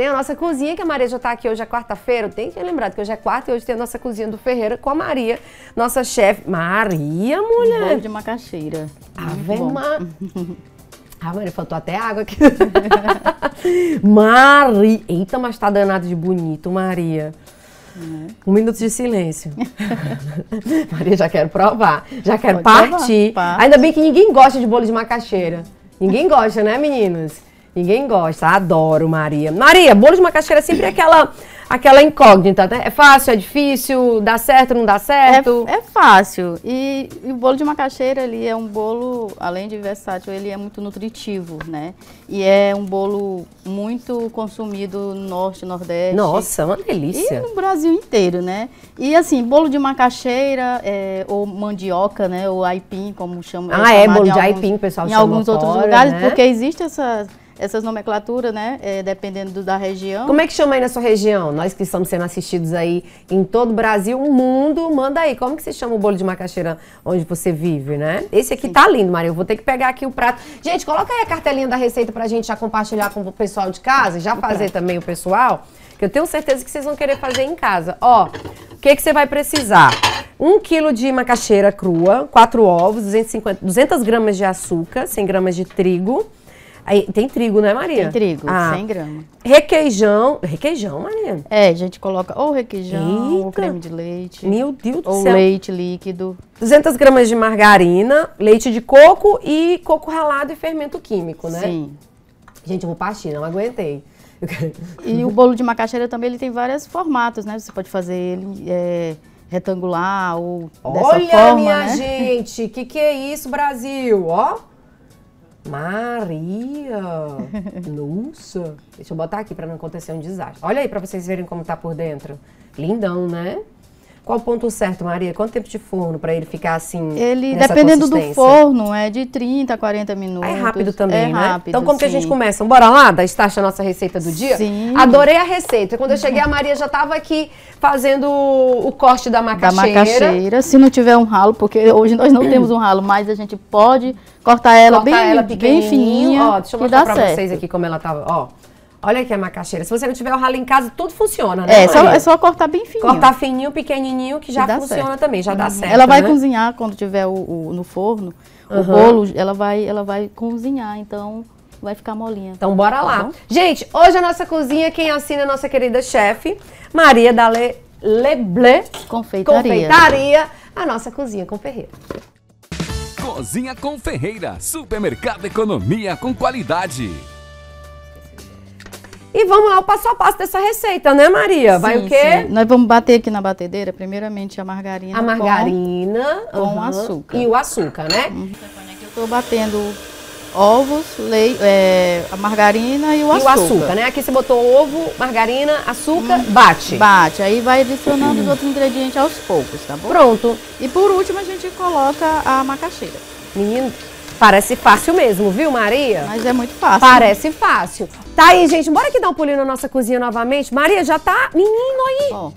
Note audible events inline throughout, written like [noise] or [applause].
Tem a nossa cozinha, que a Maria já está aqui hoje, é quarta-feira. Tem que lembrar que hoje é quarta e hoje tem a nossa cozinha do Ferreira com a Maria, nossa chefe. Maria, mulher! Bolo de macaxeira. Ave Maria. [laughs] Ah, Maria, faltou até água aqui. [laughs] Maria! Eita, mas tá danado de bonito, Maria. É. Um minuto de silêncio. [laughs] Maria, já quero provar. Já quero Pode partir. Ainda bem que ninguém gosta de bolo de macaxeira. Ninguém gosta, né, meninos? Ninguém gosta. Adoro Maria. Maria, bolo de macaxeira é sempre aquela aquela incógnita, né? É fácil, é difícil, dá certo, não dá certo? É, é fácil. E, e, o bolo de macaxeira, ele é um bolo, além de versátil, ele é muito nutritivo, né? E é um bolo muito consumido no norte, nordeste. Nossa, uma delícia. E no Brasil inteiro, né? E assim, bolo de macaxeira, é, ou mandioca, né? Ou aipim, como chama. Ah, é, bolo de, alguns, aipim, pessoal Em alguns outros lugares, né? porque existe essa essas nomenclaturas, né? É, dependendo do, da região. Como é que chama aí na sua região? Nós que estamos sendo assistidos aí em todo o Brasil, o mundo, manda aí. Como que se chama o bolo de macaxeira onde você vive, né? Esse aqui Sim. tá lindo, Maria. Eu vou ter que pegar aqui o prato. Gente, coloca aí a cartelinha da receita pra gente já compartilhar com o pessoal de casa e já fazer também o pessoal. Que eu tenho certeza que vocês vão querer fazer em casa. Ó, o que, que você vai precisar? 1 um quilo de macaxeira crua, 4 ovos, 250, 200 gramas de açúcar, 100 gramas de trigo, Aí, tem trigo, né, Maria? Tem trigo, ah, 100 gramas. Requeijão. Requeijão, Maria? É, a gente coloca ou requeijão, Eita. ou creme de leite. Meu Deus do ou céu. Ou leite líquido. 200 gramas de margarina, leite de coco e coco ralado e fermento químico, né? Sim. Gente, eu vou partir, não aguentei. [laughs] E o bolo de macaxeira também, ele tem vários formatos, né? Você pode fazer ele... É retangular ou dessa Olha, forma, minha né? gente, que que é isso, Brasil? Ó, Maria! [laughs] Nossa! Deixa eu botar aqui para não acontecer um desastre. Olha aí para vocês verem como tá por dentro. Lindão, né? Qual o ponto certo, Maria? Quanto tempo de forno para ele ficar assim? Ele, dependendo do forno, é de 30 a 40 minutos. É rápido também, é né? Rápido, então, como sim. que a gente começa? Bora lá da estacha nossa receita do dia? Sim. Adorei a receita. Quando eu cheguei, a Maria já estava aqui fazendo o corte da macaxeira. Da macaxeira. Se não tiver um ralo, porque hoje nós não temos um ralo, mas a gente pode cortar ela, Corta bem, ela bem fininha. Ó, deixa eu mostrar para vocês aqui como ela tava. Ó. Olha aqui a macaxeira. Se você não tiver o ralo em casa, tudo funciona, né? É, só, é só cortar bem fininho. Cortar fininho, pequenininho, que já funciona certo. também, já uhum. dá certo. Ela vai né? cozinhar quando tiver o, o no forno. Uhum. O bolo, ela vai, ela vai cozinhar, então vai ficar molinha. Então bora lá. Tá gente, hoje a nossa cozinha, quem assina é a nossa querida chefe, Maria da Le... Leblé Confeitaria. Confeitaria, a nossa cozinha com ferreira. Cozinha com Ferreira, supermercado economia com qualidade. E vamos ao passo a passo dessa receita, né, Maria? Vai sim, o quê? Sim. Nós vamos bater aqui na batedeira, primeiramente a margarina. A margarina com, uhum. com açúcar. E o açúcar, né? Uhum. Eu estou batendo ovos, é, a margarina e o açúcar. E o açúcar, né? Aqui você botou ovo, margarina, açúcar, hum, bate. Bate, aí vai adicionando os outros ingredientes aos poucos, tá bom? Pronto. E por último a gente coloca a macaxeira. Menino, Parece fácil mesmo, viu, Maria? Mas é muito fácil. Parece né? fácil. Tá aí, gente. Bora aqui dar um pulinho na nossa cozinha novamente. Maria, já tá menino aí. Ó,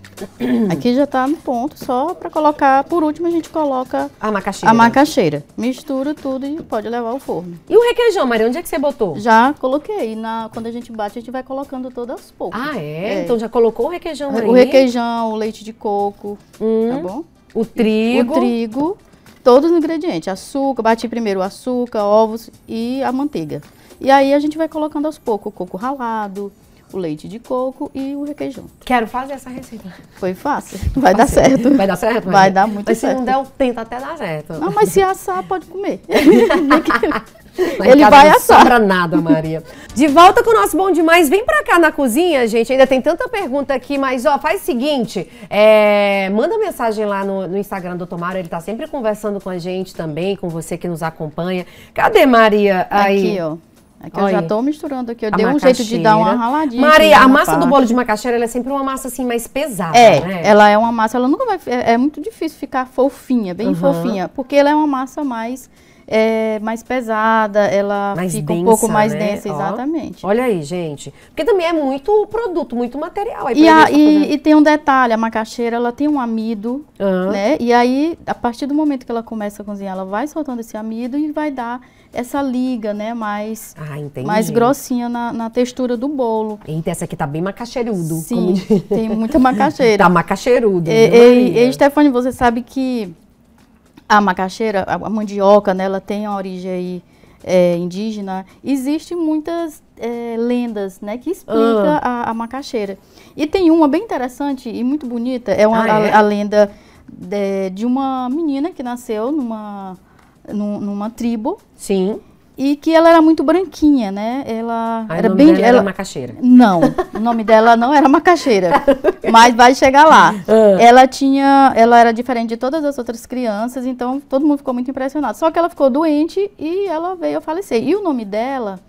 aqui já tá no ponto, só pra colocar. Por último, a gente coloca... A macaxeira. A macaxeira. Mistura tudo e pode levar ao forno. E o requeijão, Maria? Onde é que você botou? Já coloquei. Na, quando a gente bate, a gente vai colocando todas aos poucos. Ah, é? é? Então já colocou o requeijão o aí? O requeijão, o leite de coco, hum, tá bom? O trigo. O trigo todos os ingredientes, açúcar, bati primeiro o açúcar, ovos e a manteiga. E aí a gente vai colocando aos poucos o coco ralado, o leite de coco e o requeijão. Quero fazer essa receita. Foi fácil. Vai dar certo. Vai dar certo? Vai dar muito mas certo. Mas se não der, eu tento até dar certo. Não, mas se assar, pode comer. [laughs] Ele vai não assar. Sobra nada, Maria. De volta com o nosso Bom Demais. Vem pra cá na cozinha, gente. Ainda tem tanta pergunta aqui, mas ó, faz o seguinte. É, manda mensagem lá no, no Instagram do Tomara. Ele tá sempre conversando com a gente também, com você que nos acompanha. Cadê, Maria? Aí. Aqui, ó. É que eu já tô misturando aqui. Eu a dei macaxeira. um jeito de dar uma raladinha. Maria, a massa parte. do bolo de macaxeira é sempre uma massa assim mais pesada, é, né? Ela é uma massa, ela nunca vai. É, é muito difícil ficar fofinha, bem uhum. fofinha, porque ela é uma massa mais é mais pesada, ela mais fica densa, um pouco mais né? densa, exatamente. Ó, olha aí, gente. Porque também é muito produto, muito material. Aí e, a, e, e, tem um detalhe, a macaxeira, ela tem um amido, uhum. né? E aí, a partir do momento que ela começa a cozinhar, ela vai soltando esse amido e vai dar essa liga, né, mais, ah, mais grossinha na, na, textura do bolo. Eita, essa aqui tá bem macaxeirudo. Sim, como... tem muita macaxeira. [laughs] tá macaxeirudo. E, e, e Stefani, você sabe que a macaxeira, a, mandioca, né, ela tem uma origem aí, é, indígena. Existem muitas é, lendas né, que explicam ah. a, a, macaxeira. E tem uma bem interessante e muito bonita, é, uma, ah, é? A, a, lenda de, de, uma menina que nasceu numa, numa tribo. Sim e que ela era muito branquinha, né? Ela Ai, era bem dela ela era macaxeira. Não, o nome dela não era macaxeira, [laughs] mas vai chegar lá. Ah. Ela tinha, ela era diferente de todas as outras crianças, então todo mundo ficou muito impressionado. Só que ela ficou doente e ela veio a falecer. E o nome dela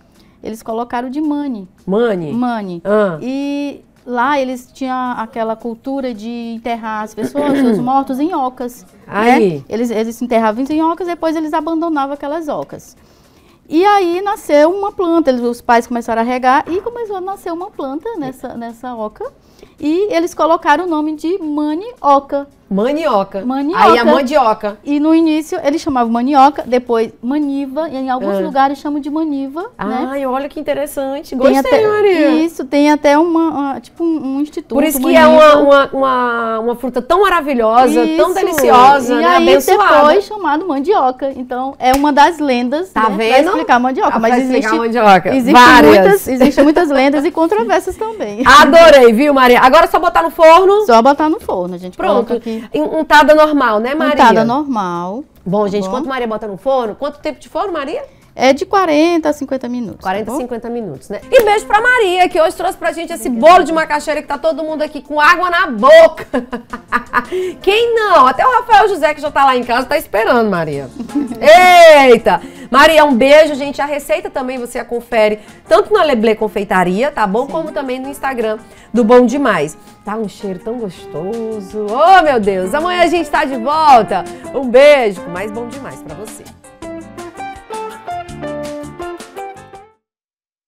eles colocaram de Mani. Mani. Mani. Ah. E lá eles tinham aquela cultura de enterrar as pessoas, os mortos em ocas. Aí. Né? Eles, eles enterravam em ocas, depois eles abandonavam aquelas ocas. E aí nasceu uma planta, eles, os pais começaram a regar e começou a nascer uma planta nessa, nessa oca. E eles colocaram o nome de manioca. Manioca. Manioca. Aí a mandioca. E no início eles chamavam manioca, depois maniva, e em alguns ah. lugares chamam de maniva. Né? Ai, né? olha que interessante. Gostei, até, Maria. Isso, tem até uma, tipo um, um instituto. Por isso que maniva. é uma, uma, uma, uma, fruta tão maravilhosa, isso. tão deliciosa, e né? Aí, Abençoada. depois chamado mandioca. Então, é uma das lendas tá né, vendo? pra explicar mandioca. Ah, mas existe, mandioca. Existe Várias. muitas, existe muitas lendas e [laughs] controvérsias também. Adorei, viu, Maria? Agora é só botar no forno? Só botar no forno, gente. Pronto. Aqui. Untada normal, né, Maria? Untada normal. Bom, tá gente, bom? quanto Maria bota no forno? Quanto tempo de forno, Maria? É de 40 a 50 minutos. 40 tá a tá 50 minutos, né? E beijo pra Maria, que hoje trouxe pra gente esse Obrigada. bolo de macaxeira que tá todo mundo aqui com água na boca. [laughs] Quem não? Até o Rafael José, que já tá lá em casa, tá esperando, Maria. [laughs] Eita! Maria, um beijo, gente. A receita também você a confere tanto na Leblé Confeitaria, tá bom? Sim. Como também no Instagram do Bom Demais. Tá um cheiro tão gostoso. Oh, meu Deus! Amanhã a gente tá de volta. Um beijo, mais bom demais para você.